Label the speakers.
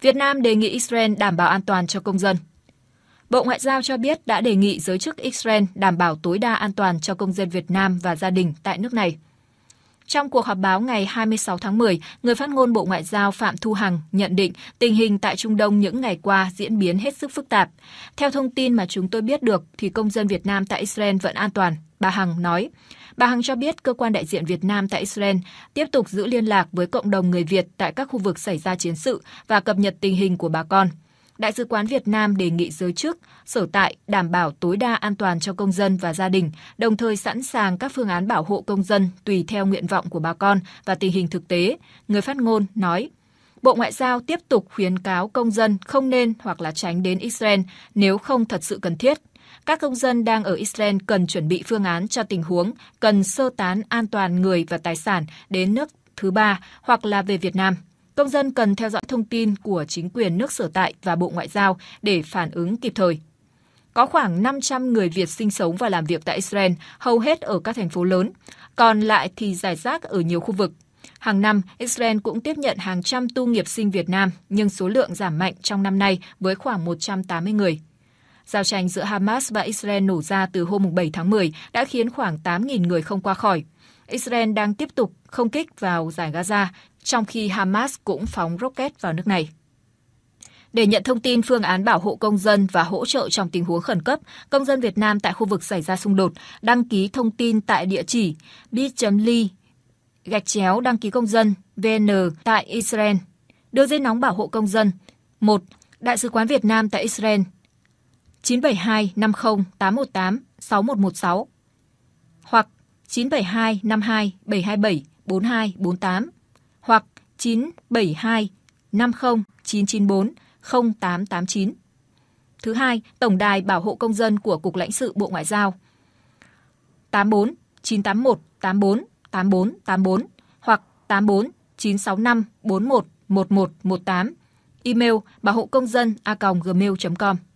Speaker 1: Việt Nam đề nghị Israel đảm bảo an toàn cho công dân. Bộ Ngoại giao cho biết đã đề nghị giới chức Israel đảm bảo tối đa an toàn cho công dân Việt Nam và gia đình tại nước này. Trong cuộc họp báo ngày 26 tháng 10, người phát ngôn Bộ Ngoại giao Phạm Thu Hằng nhận định tình hình tại Trung Đông những ngày qua diễn biến hết sức phức tạp. Theo thông tin mà chúng tôi biết được thì công dân Việt Nam tại Israel vẫn an toàn bà Hằng nói. Bà Hằng cho biết cơ quan đại diện Việt Nam tại Israel tiếp tục giữ liên lạc với cộng đồng người Việt tại các khu vực xảy ra chiến sự và cập nhật tình hình của bà con. Đại sứ quán Việt Nam đề nghị giới chức, sở tại đảm bảo tối đa an toàn cho công dân và gia đình, đồng thời sẵn sàng các phương án bảo hộ công dân tùy theo nguyện vọng của bà con và tình hình thực tế, người phát ngôn nói. Bộ Ngoại giao tiếp tục khuyến cáo công dân không nên hoặc là tránh đến Israel nếu không thật sự cần thiết. Các công dân đang ở Israel cần chuẩn bị phương án cho tình huống cần sơ tán an toàn người và tài sản đến nước thứ ba hoặc là về Việt Nam. Công dân cần theo dõi thông tin của chính quyền nước sở tại và Bộ Ngoại giao để phản ứng kịp thời. Có khoảng 500 người Việt sinh sống và làm việc tại Israel, hầu hết ở các thành phố lớn, còn lại thì giải rác ở nhiều khu vực. Hàng năm, Israel cũng tiếp nhận hàng trăm tu nghiệp sinh Việt Nam, nhưng số lượng giảm mạnh trong năm nay với khoảng 180 người. Giao tranh giữa Hamas và Israel nổ ra từ hôm 7 tháng 10 đã khiến khoảng 8.000 người không qua khỏi. Israel đang tiếp tục không kích vào giải Gaza, trong khi Hamas cũng phóng rocket vào nước này. Để nhận thông tin phương án bảo hộ công dân và hỗ trợ trong tình huống khẩn cấp, công dân Việt Nam tại khu vực xảy ra xung đột đăng ký thông tin tại địa chỉ bit.ly gạch chéo đăng ký công dân VN tại Israel. Đường dây nóng bảo hộ công dân 1. Đại sứ quán Việt Nam tại Israel 0983 972 50 818 6116 hoặc 972 52 727 4248 hoặc 972 50 994 0889. Thứ hai, Tổng đài Bảo hộ Công dân của Cục lãnh sự Bộ Ngoại giao 84 981 84 84 84 hoặc 84 965 41 1118. Email bảo hộ công dân a gmail.com